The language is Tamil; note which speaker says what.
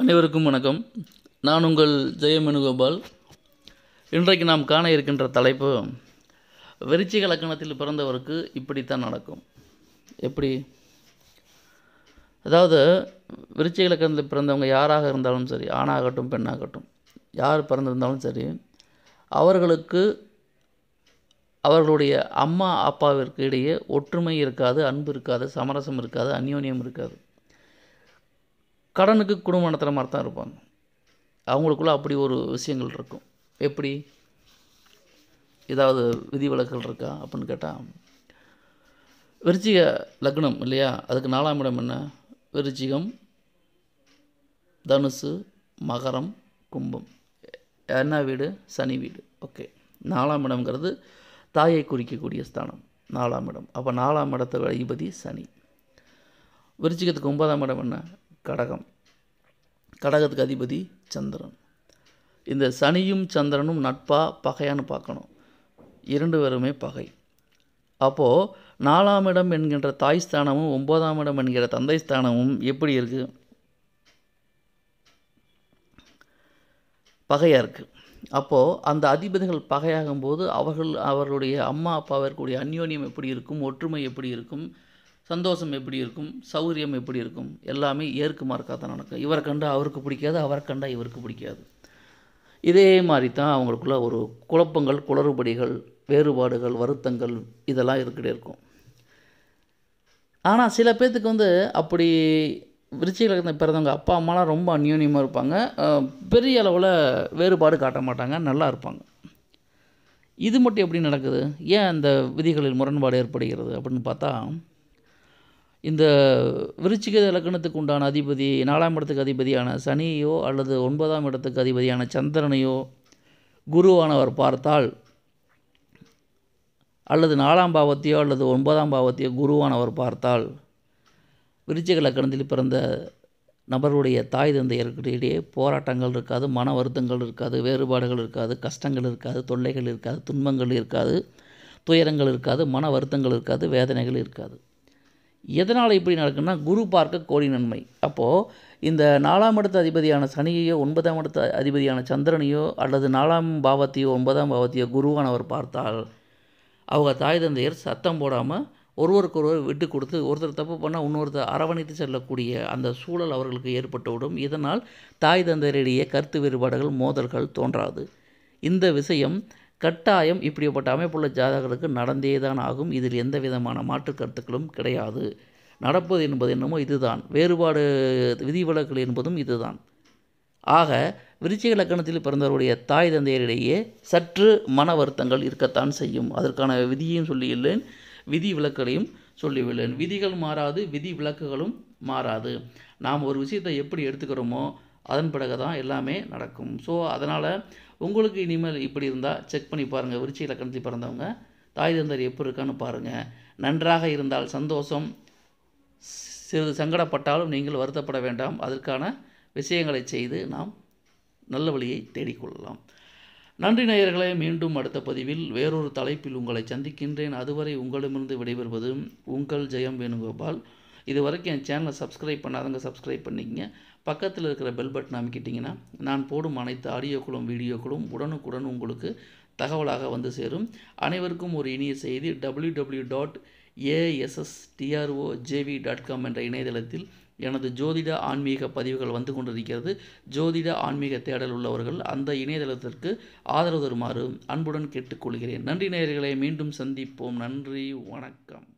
Speaker 1: அனைவருக்கும் வணக்கம் நான் உங்கள் ஜெயமெனுகோபால் இன்றைக்கு நாம் காண இருக்கின்ற தலைப்பு வெறிச்சி கலக்கணத்தில் பிறந்தவருக்கு இப்படித்தான் நடக்கும் எப்படி அதாவது விருச்சி கலக்கணத்தில் பிறந்தவங்க யாராக இருந்தாலும் சரி ஆணாகட்டும் பெண்ணாகட்டும் யார் பிறந்திருந்தாலும் சரி அவர்களுக்கு அவர்களுடைய அம்மா அப்பாவிற்கு இடையே ஒற்றுமை இருக்காது அன்பு இருக்காது சமரசம் இருக்காது அந்யோன்யம் இருக்காது கடனுக்கு குடும்பம் நடத்துகிற மாதிரி தான் இருப்பாங்க அவங்களுக்குள்ள அப்படி ஒரு விஷயங்கள் இருக்கும் எப்படி ஏதாவது விதிவிலக்கல் இருக்கா அப்படின்னு கேட்டால் விருச்சிக லக்னம் இல்லையா அதுக்கு நாலாம் இடம் என்ன விருச்சிகம் தனுசு மகரம் கும்பம் என்ன வீடு சனி வீடு ஓகே நாலாம் இடம்ங்கிறது தாயை குறிக்கக்கூடிய ஸ்தானம் நாலாம் இடம் அப்போ நாலாம் இடத்தோட அதிபதி சனி விருச்சிகத்துக்கு ஒன்பதாம் இடம் என்ன கடகம் கடகத்துக்கு அதிபதி சந்திரன் இந்த சனியும் சந்திரனும் நட்பா பகையான்னு பார்க்கணும் இரண்டு பேருமே பகை அப்போது நாலாம் இடம் என்கின்ற தாய் ஸ்தானமும் ஒன்பதாம் இடம் என்கிற தந்தை ஸ்தானமும் எப்படி இருக்குது பகையாக இருக்குது அப்போது அந்த அதிபதிகள் பகையாகும் போது அவர்கள் அவர்களுடைய அம்மா அப்பாவிற்குடைய அந்யோன்யம் எப்படி இருக்கும் ஒற்றுமை எப்படி இருக்கும் சந்தோஷம் எப்படி இருக்கும் சௌரியம் எப்படி இருக்கும் எல்லாமே ஏற்கு மார்க்காக தான் நடக்கும் இவரை கண்டால் அவருக்கு பிடிக்காது அவரை கண்டால் இவருக்கு பிடிக்காது இதே மாதிரி தான் அவங்களுக்குள்ள ஒரு குழப்பங்கள் குளறுபடிகள் வேறுபாடுகள் வருத்தங்கள் இதெல்லாம் இருக்கிட்டே இருக்கும் ஆனால் சில பேர்த்துக்கு வந்து அப்படி இருந்த பிறந்தவங்க அப்பா அம்மாலாம் ரொம்ப அந்யோன்யமாக இருப்பாங்க பெரிய அளவில் வேறுபாடு காட்ட மாட்டாங்க நல்லா இருப்பாங்க இது மட்டும் எப்படி நடக்குது ஏன் அந்த விதிகளில் முரண்பாடு ஏற்படுகிறது அப்படின்னு பார்த்தா இந்த விருச்சிக லக்கணத்துக்கு உண்டான அதிபதி நாலாம் இடத்துக்கு அதிபதியான சனியோ அல்லது ஒன்பதாம் இடத்துக்கு அதிபதியான சந்திரனையோ குருவானவர் பார்த்தால் அல்லது நாலாம் பாவத்தையோ அல்லது ஒன்பதாம் பாவத்தையோ குருவானவர் பார்த்தால் விருச்சிக லக்கணத்தில் பிறந்த நபருடைய தாய் தந்தையர்களிடையே போராட்டங்கள் இருக்காது மன வருத்தங்கள் இருக்காது வேறுபாடுகள் இருக்காது கஷ்டங்கள் இருக்காது தொல்லைகள் இருக்காது துன்பங்கள் இருக்காது துயரங்கள் இருக்காது மன வருத்தங்கள் இருக்காது வேதனைகள் இருக்காது எதனால் இப்படி நடக்குன்னா குரு பார்க்க கோடி நன்மை அப்போது இந்த நாலாம் இடத்த அதிபதியான சனியையோ ஒன்பதாம் இடத்த அதிபதியான சந்திரனையோ அல்லது நாலாம் பாவத்தையோ ஒன்பதாம் பாவத்தையோ குருவானவர் பார்த்தால் அவங்க தாய் தந்தையர் சத்தம் போடாமல் ஒருவருக்கு ஒருவர் விட்டு கொடுத்து ஒருத்தர் தப்பு பண்ணால் இன்னொருத்தர் அரவணைத்து செல்லக்கூடிய அந்த சூழல் அவர்களுக்கு ஏற்பட்டுவிடும் இதனால் தாய் தந்தையரிடையே கருத்து வேறுபாடுகள் மோதல்கள் தோன்றாது இந்த விஷயம் கட்டாயம் இப்படிப்பட்ட அமைப்புள்ள ஜாதகருக்கு நடந்தே தான் ஆகும் இதில் எந்த விதமான மாற்று கருத்துக்களும் கிடையாது நடப்பது என்பது என்னமோ இதுதான் வேறுபாடு விதிவிலக்கல் என்பதும் இதுதான் ஆக விருச்சிக லக்கணத்தில் பிறந்தவருடைய தாய் தந்தையரிடையே சற்று மன வருத்தங்கள் இருக்கத்தான் செய்யும் அதற்கான விதியையும் சொல்லியுள்ளேன் விதி விலக்குகளையும் சொல்லியுள்ளேன் விதிகள் மாறாது விதி விலக்குகளும் மாறாது நாம் ஒரு விஷயத்தை எப்படி எடுத்துக்கிறோமோ அதன் பிறகு தான் எல்லாமே நடக்கும் ஸோ அதனால் உங்களுக்கு இனிமேல் இப்படி இருந்தால் செக் பண்ணி பாருங்கள் விருச்சி இலக்கணத்தில் பிறந்தவங்க தாய் தந்தர் எப்படி இருக்கான்னு பாருங்கள் நன்றாக இருந்தால் சந்தோஷம் சிறிது சங்கடப்பட்டாலும் நீங்கள் வருத்தப்பட வேண்டாம் அதற்கான விஷயங்களை செய்து நாம் நல்ல வழியை தேடிக்கொள்ளலாம் நன்றி நேயர்களே மீண்டும் அடுத்த பதிவில் வேறொரு தலைப்பில் உங்களை சந்திக்கின்றேன் அதுவரை உங்களிடமிருந்து விடைபெறுவதும் உங்கள் ஜெயம் வேணுகோபால் இது வரைக்கும் என் சேனலை சப்ஸ்கிரைப் பண்ணாதவங்க சப்ஸ்கிரைப் பண்ணிக்கங்க பக்கத்தில் இருக்கிற பெல் பட்டன் அமைக்கிட்டிங்கன்னா நான் போடும் அனைத்து ஆடியோக்களும் வீடியோக்களும் உடனுக்குடன் உங்களுக்கு தகவலாக வந்து சேரும் அனைவருக்கும் ஒரு இனிய செய்தி W W dot ASSTRO JV dot com என்ற இணையதளத்தில் எனது ஜோதிட ஆன்மீக பதிவுகள் வந்து கொண்டிருக்கிறது ஜோதிட ஆன்மீக தேடல் உள்ளவர்கள் அந்த இணையதளத்திற்கு ஆதரவு தருமாறு அன்புடன் கேட்டுக்கொள்கிறேன் நன்றி நேயர்களை மீண்டும் சந்திப்போம் நன்றி வணக்கம்